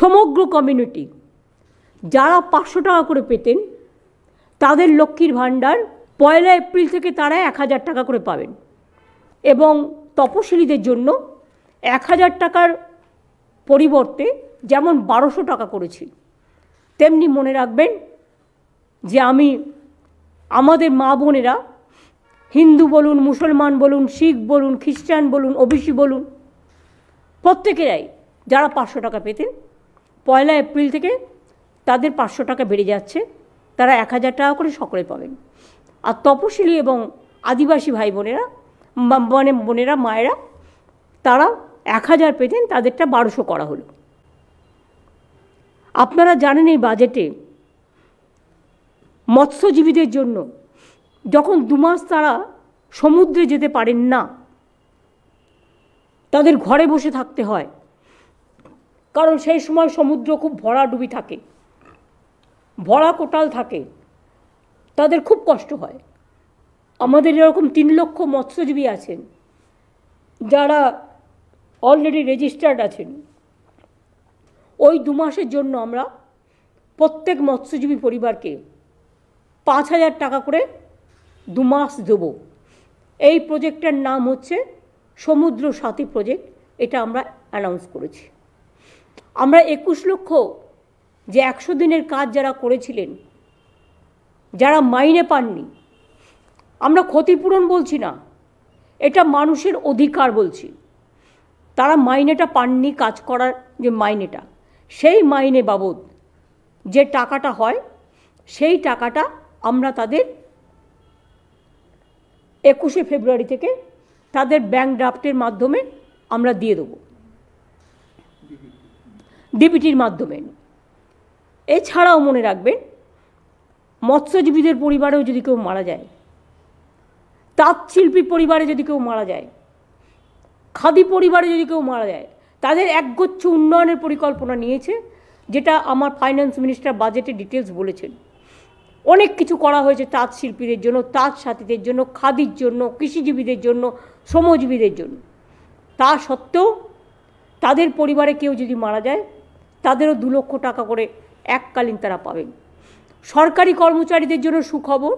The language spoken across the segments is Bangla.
সমগ্র কমিউনিটি যারা পাঁচশো টাকা করে পেতেন তাদের লক্ষ্মীর ভাণ্ডার পয়লা এপ্রিল থেকে তারা এক হাজার টাকা করে পাবেন এবং তপশিলীদের জন্য এক হাজার টাকার পরিবর্তে যেমন বারোশো টাকা করেছি তেমনি মনে রাখবেন যে আমি আমাদের মা বোনেরা হিন্দু বলুন মুসলমান বলুন শিখ বলুন খ্রিস্টান বলুন ওবিসি বলুন প্রত্যেকেরাই যারা পাঁচশো টাকা পেতেন পয়লা এপ্রিল থেকে তাদের পাঁচশো টাকা বেড়ে যাচ্ছে তারা এক হাজার টাকা করে সকলে পাবেন আর তপশিলি এবং আদিবাসী ভাই বোনেরা মানে বোনেরা মায়েরা তারা এক হাজার পেতেন তাদেরটা বারোশো করা হলো আপনারা জানেন এই বাজেটে মৎস্যজীবীদের জন্য যখন দুমাস তারা সমুদ্রে যেতে পারেন না তাদের ঘরে বসে থাকতে হয় কারণ সেই সময় সমুদ্র খুব ভরাডুবি থাকে ভরা কোটাল থাকে তাদের খুব কষ্ট হয় আমাদের এরকম তিন লক্ষ মৎস্যজীবী আছেন যারা অলরেডি রেজিস্টার্ড আছেন ওই দু মাসের জন্য আমরা প্রত্যেক মৎস্যজীবী পরিবারকে পাঁচ হাজার টাকা করে দু মাস দেবো এই প্রজেক্টের নাম হচ্ছে সমুদ্র সাথী প্রজেক্ট এটা আমরা অ্যানাউন্স করেছি আমরা একুশ লক্ষ যে একশো দিনের কাজ যারা করেছিলেন যারা মাইনে পাননি আমরা ক্ষতিপূরণ বলছি না এটা মানুষের অধিকার বলছি তারা মাইনেটা পাননি কাজ করার যে মাইনেটা সেই মাইনে বাবদ যে টাকাটা হয় সেই টাকাটা আমরা তাদের একুশে ফেব্রুয়ারি থেকে তাদের ব্যাংক ড্রাফটের মাধ্যমে আমরা দিয়ে দেবো ডিবিটির মাধ্যমে এছাড়াও মনে রাখবেন মৎস্যজীবীদের পরিবারেও যদি কেউ মারা যায় তাঁত শিল্পী পরিবারে যদি কেউ মারা যায় খাদি পরিবারে যদি কেউ মারা যায় তাদের একগুচ্ছ উন্নয়নের পরিকল্পনা নিয়েছে যেটা আমার ফাইন্যান্স মিনিস্টার বাজেটে ডিটেলস বলেছেন অনেক কিছু করা হয়েছে তাঁত শিল্পীদের জন্য তাঁত সাথীদের জন্য খাদির জন্য কৃষিজীবীদের জন্য শ্রমজীবীদের জন্য তা সত্ত্বেও তাদের পরিবারে কেউ যদি মারা যায় তাদেরও দু লক্ষ টাকা করে এককালীন তারা পাবেন সরকারি কর্মচারীদের জন্য সুখবর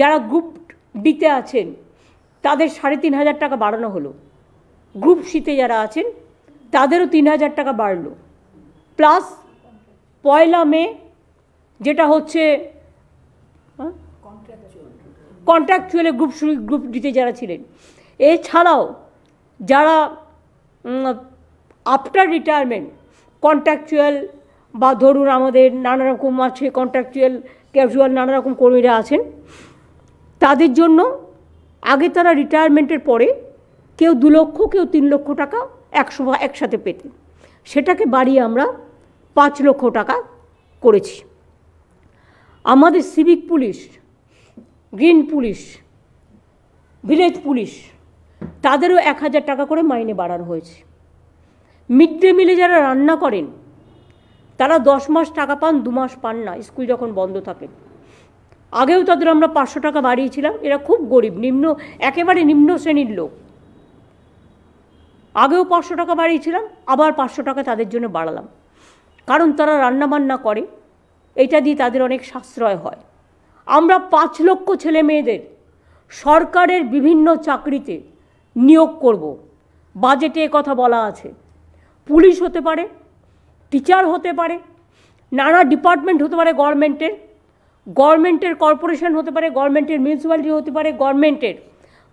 যারা গ্রুপ ডিতে আছেন তাদের সাড়ে তিন হাজার টাকা বাড়ানো হলো গ্রুপ সিতে যারা আছেন তাদেরও তিন হাজার টাকা বাড়লো প্লাস পয়লা মে যেটা হচ্ছে কন্ট্রাকচুয়ালে গ্রুপ গ্রুপ ডিতে যারা ছিলেন এছাড়াও যারা আফটার রিটায়ারমেন্ট কন্ট্রাকচুয়াল বা ধরুন আমাদের নানা রকম আছে কন্ট্রাকচুয়াল ক্যাজুয়াল নানা রকম কর্মীরা আছেন তাদের জন্য আগে তারা রিটায়ারমেন্টের পরে কেউ দু লক্ষ কেউ তিন লক্ষ টাকা একশো একসাথে পেতেন সেটাকে বাড়িয়ে আমরা পাঁচ লক্ষ টাকা করেছি আমাদের civic police green police village police তাদেরও এক হাজার টাকা করে মাইনে বাড়ানো হয়েছে মিড ডে মিলে যারা রান্না করেন তারা দশ মাস টাকা পান দু মাস পান না স্কুল যখন বন্ধ থাকে আগেও তাদের আমরা পাঁচশো টাকা বাড়িয়েছিলাম এরা খুব গরিব নিম্ন একেবারে নিম্ন শ্রেণীর লোক আগেও পাঁচশো টাকা বাড়িয়েছিলাম আবার পাঁচশো টাকা তাদের জন্য বাড়ালাম কারণ তারা রান্না বান্না করে এটা দিয়ে তাদের অনেক সাশ্রয় হয় আমরা পাঁচ লক্ষ ছেলে মেয়েদের সরকারের বিভিন্ন চাকরিতে নিয়োগ করব বাজেটে কথা বলা আছে পুলিশ হতে পারে টিচার হতে পারে নানা ডিপার্টমেন্ট হতে পারে গভর্নমেন্টের গভর্নমেন্টের কর্পোরেশন হতে পারে গভর্নমেন্টের মিউনিসিপ্যালিটি হতে পারে গভর্নমেন্টের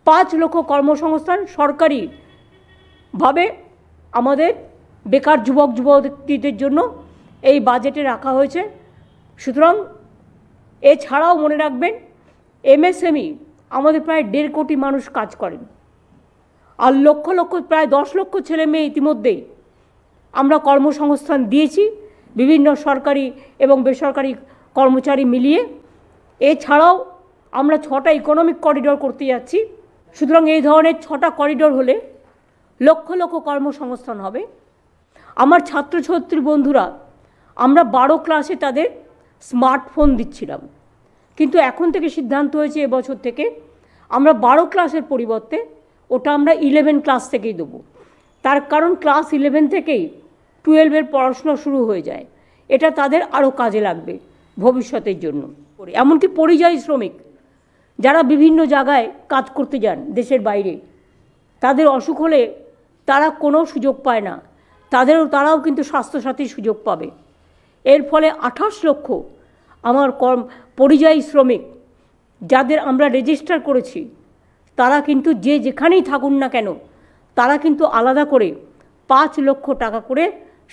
পাঁচ লক্ষ কর্মসংস্থান সরকারিভাবে আমাদের বেকার যুবক যুবতীদের জন্য এই বাজেটে রাখা হয়েছে সুতরাং এছাড়াও মনে রাখবেন এমএসএমই আমাদের প্রায় দেড় কোটি মানুষ কাজ করেন আর লক্ষ লক্ষ প্রায় দশ লক্ষ ছেলে মেয়ে ইতিমধ্যেই আমরা কর্মসংস্থান দিয়েছি বিভিন্ন সরকারি এবং বেসরকারি কর্মচারী মিলিয়ে এছাড়াও আমরা ছটা ইকোনমিক করিডোর করতে যাচ্ছি সুতরাং এই ধরনের ছটা করিডোর হলে লক্ষ লক্ষ কর্মসংস্থান হবে আমার ছাত্রছাত্রী বন্ধুরা আমরা বারো ক্লাসে তাদের স্মার্টফোন দিচ্ছিলাম কিন্তু এখন থেকে সিদ্ধান্ত হয়েছে এবছর থেকে আমরা বারো ক্লাসের পরিবর্তে ওটা আমরা ইলেভেন ক্লাস থেকেই দেবো তার কারণ ক্লাস ইলেভেন থেকেই টুয়েলভের পড়াশোনা শুরু হয়ে যায় এটা তাদের আরও কাজে লাগবে ভবিষ্যতের জন্য এমনকি পরিযায়ী শ্রমিক যারা বিভিন্ন জায়গায় কাজ করতে যান দেশের বাইরে তাদের অসুখ হলে তারা কোনো সুযোগ পায় না তাদেরও তারাও কিন্তু স্বাস্থ্যসাথীর সুযোগ পাবে এর ফলে আঠাশ লক্ষ আমার কর্ম পরিযায়ী শ্রমিক যাদের আমরা রেজিস্টার করেছি তারা কিন্তু যে যেখানেই থাকুন না কেন তারা কিন্তু আলাদা করে পাঁচ লক্ষ টাকা করে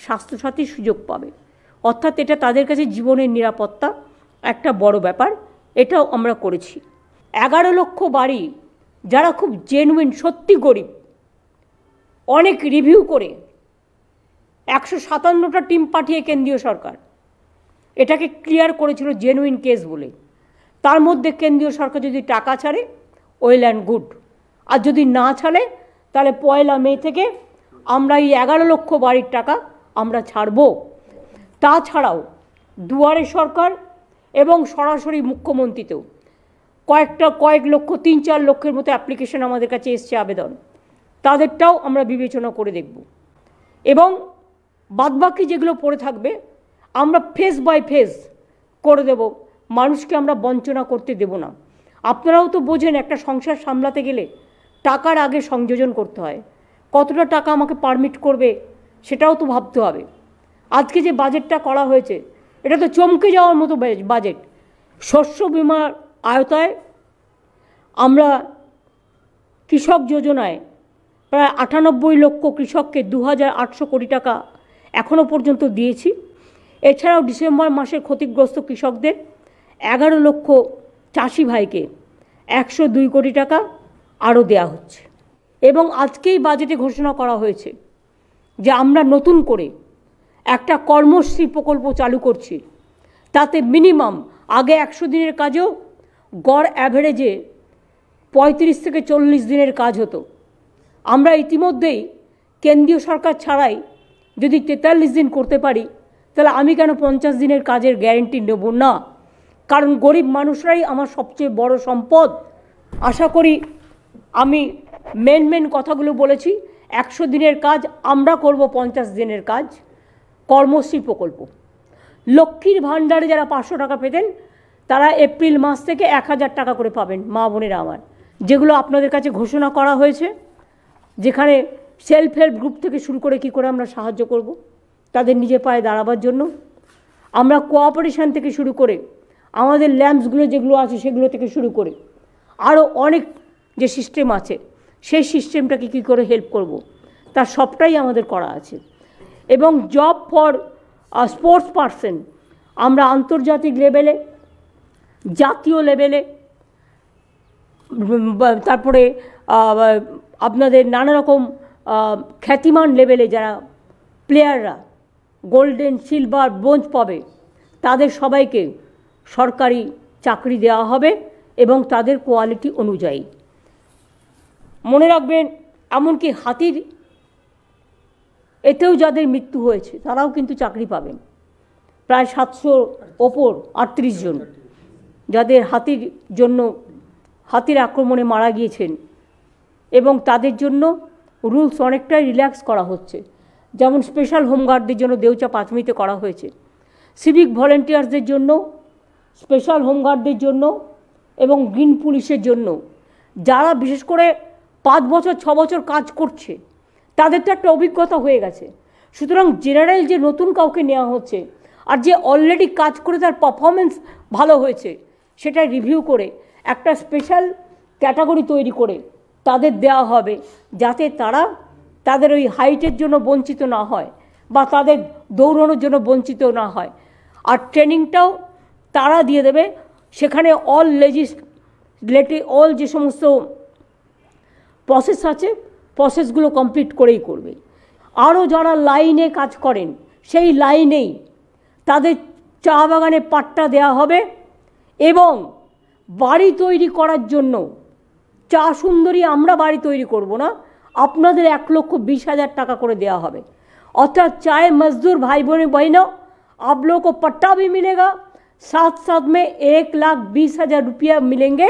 স্বাস্থ্যসাথীর সুযোগ পাবে অর্থাৎ এটা তাদের কাছে জীবনের নিরাপত্তা একটা বড় ব্যাপার এটাও আমরা করেছি এগারো লক্ষ বাড়ি যারা খুব জেনুইন সত্যি গরিব অনেক রিভিউ করে একশো সাতান্নটা টিম পাঠিয়ে কেন্দ্রীয় সরকার এটাকে ক্লিয়ার করেছিল জেনুইন কেস বলে তার মধ্যে কেন্দ্রীয় সরকার যদি টাকা ছাড়ে ওয়েল অ্যান্ড গুড আর যদি না ছাড়ে তাহলে পয়লা মে থেকে আমরা এই এগারো লক্ষ বাড়ির টাকা আমরা ছাড়ব তাছাড়াও দুয়ারে সরকার এবং সরাসরি মুখ্যমন্ত্রীতেও কয়েকটা কয়েক লক্ষ তিন চার লক্ষের মতো অ্যাপ্লিকেশন আমাদের কাছে এসছে আবেদন তাদেরটাও আমরা বিবেচনা করে দেখব এবং বাদবাকি যেগুলো পড়ে থাকবে আমরা ফেস বাই ফেস করে দেব মানুষকে আমরা বঞ্চনা করতে দেব না আপনারাও তো বোঝেন একটা সংসার সামলাতে গেলে টাকার আগে সংযোজন করতে হয় কতটা টাকা আমাকে পারমিট করবে সেটাও তো ভাবতে হবে আজকে যে বাজেটটা করা হয়েছে এটা তো চমকে যাওয়ার মতো বাজেট শস্য বিমার আয়তায় আমরা কৃষক যোজনায় প্রায় আটানব্বই লক্ষ কৃষককে দু হাজার আটশো কোটি টাকা এখনও পর্যন্ত দিয়েছি এছাড়াও ডিসেম্বর মাসের ক্ষতিগ্রস্ত কৃষকদের এগারো লক্ষ চাষি ভাইকে একশো দুই কোটি টাকা আরও দেয়া হচ্ছে এবং আজকেই বাজেটে ঘোষণা করা হয়েছে যে আমরা নতুন করে একটা কর্মশ্রী প্রকল্প চালু করছি তাতে মিনিমাম আগে একশো দিনের কাজেও গড় অ্যাভারেজে পঁয়ত্রিশ থেকে চল্লিশ দিনের কাজ হতো আমরা ইতিমধ্যেই কেন্দ্রীয় সরকার ছাড়াই যদি তেতাল্লিশ দিন করতে পারি তাহলে আমি কেন পঞ্চাশ দিনের কাজের গ্যারেন্টি নেব না কারণ গরিব মানুষরাই আমার সবচেয়ে বড় সম্পদ আশা করি আমি মেন মেন কথাগুলো বলেছি একশো দিনের কাজ আমরা করব পঞ্চাশ দিনের কাজ কর্মশ্রী প্রকল্প লক্ষ্মীর ভাণ্ডারে যারা পাঁচশো টাকা পেতেন তারা এপ্রিল মাস থেকে এক হাজার টাকা করে পাবেন মা বোনেরা আমার যেগুলো আপনাদের কাছে ঘোষণা করা হয়েছে যেখানে সেলফ হেল্প গ্রুপ থেকে শুরু করে কি করে আমরা সাহায্য করব তাদের নিজে পায়ে দাঁড়াবার জন্য আমরা কোঅপারেশান থেকে শুরু করে আমাদের ল্যাম্পসগুলো যেগুলো আছে সেগুলো থেকে শুরু করে আরও অনেক যে সিস্টেম আছে সেই সিস্টেমটাকে কী করে হেল্প করব। তার সবটাই আমাদের করা আছে এবং জব ফর স্পোর্টস পারসন আমরা আন্তর্জাতিক লেভেলে জাতীয় লেভেলে তারপরে আপনাদের নানা রকম খ্যাতিমান লেভেলে যারা প্লেয়াররা গোল্ডেন সিলভার ব্রোঞ্জ পাবে তাদের সবাইকে সরকারি চাকরি দেওয়া হবে এবং তাদের কোয়ালিটি অনুযায়ী মনে রাখবেন এমনকি হাতির এতেও যাদের মৃত্যু হয়েছে তারাও কিন্তু চাকরি পাবেন প্রায় সাতশোর ওপর আটত্রিশ জন যাদের হাতির জন্য হাতির আক্রমণে মারা গিয়েছেন এবং তাদের জন্য রুলস অনেকটাই রিল্যাক্স করা হচ্ছে যেমন স্পেশাল হোমগার্ডদের জন্য দেউচা পাঁচমিতে করা হয়েছে সিভিক ভলেন্টিয়ার্সদের জন্য স্পেশাল হোমগার্ডদের জন্য এবং গ্রিন পুলিশের জন্য যারা বিশেষ করে পাঁচ বছর ছ বছর কাজ করছে তাদের তো একটা অভিজ্ঞতা হয়ে গেছে সুতরাং জেনারেল যে নতুন কাউকে নেওয়া হচ্ছে আর যে অলরেডি কাজ করে তার পারফরমেন্স ভালো হয়েছে সেটা রিভিউ করে একটা স্পেশাল ক্যাটাগরি তৈরি করে তাদের দেওয়া হবে যাতে তারা তাদের ওই হাইটের জন্য বঞ্চিত না হয় বা তাদের দৌড়ানোর জন্য বঞ্চিত না হয় আর ট্রেনিংটাও তারা দিয়ে দেবে সেখানে অল লেজিস লেটে অল যে সমস্ত প্রসেস আছে প্রসেসগুলো কমপ্লিট করেই করবে আরও যারা লাইনে কাজ করেন সেই লাইনেই তাদের চা বাগানে পাট্টা দেওয়া হবে এবং বাড়ি তৈরি করার জন্য চা সুন্দরী আমরা বাড়ি তৈরি করব না আপনাদের এক লক্ষ বিশ হাজার টাকা করে দেওয়া হবে অর্থাৎ চায়ে মজদুর ভাই বোনে বইন आप लोगों को বি মিলেগা সাত साथ साथ এক লাখ বিশ হাজার রুপিয়া रुपया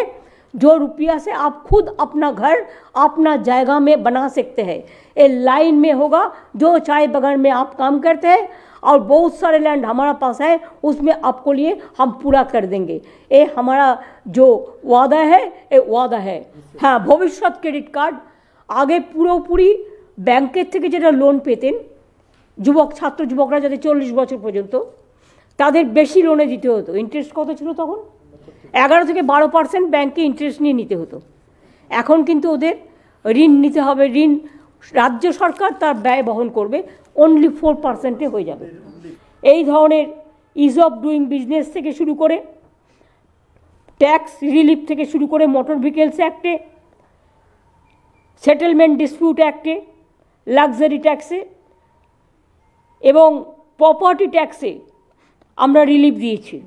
जो रुपया से आप खुद अपना घर अपना जायगा में बना सकते हैं ये लाइन में होगा जो चाय बगान में आप काम करते हैं और बहुत सारे लैंड हमारा पास है उसमें आपको लिए हम पूरा कर देंगे ये हमारा जो वादा है ये वादा है हाँ भविष्य क्रेडिट कार्ड আগে পুরোপুরি बैंक থেকে যেটা लोन পেতেন युवक छात्र যুবকরা जो चल्लिस बचर पर्त তাদের বেশি লোনে দিতে হতো इंटरेस्ट কত तक তখন এগারো থেকে বারো পার্সেন্ট ব্যাংকে ইন্টারেস্ট নিয়ে নিতে হতো এখন কিন্তু ওদের ঋণ নিতে হবে ঋণ রাজ্য সরকার তার ব্যয় বহন করবে অনলি ফোর পার্সেন্টে হয়ে যাবে এই ধরনের ইজ অফ ডুইং বিজনেস থেকে শুরু করে ট্যাক্স রিলিফ থেকে শুরু করে মোটর ভেহিকেলস অ্যাক্টে সেটেলমেন্ট ডিসপিউট অ্যাক্টে লাক্সারি ট্যাক্সে এবং প্রপার্টি ট্যাক্সে আমরা রিলিফ দিয়েছি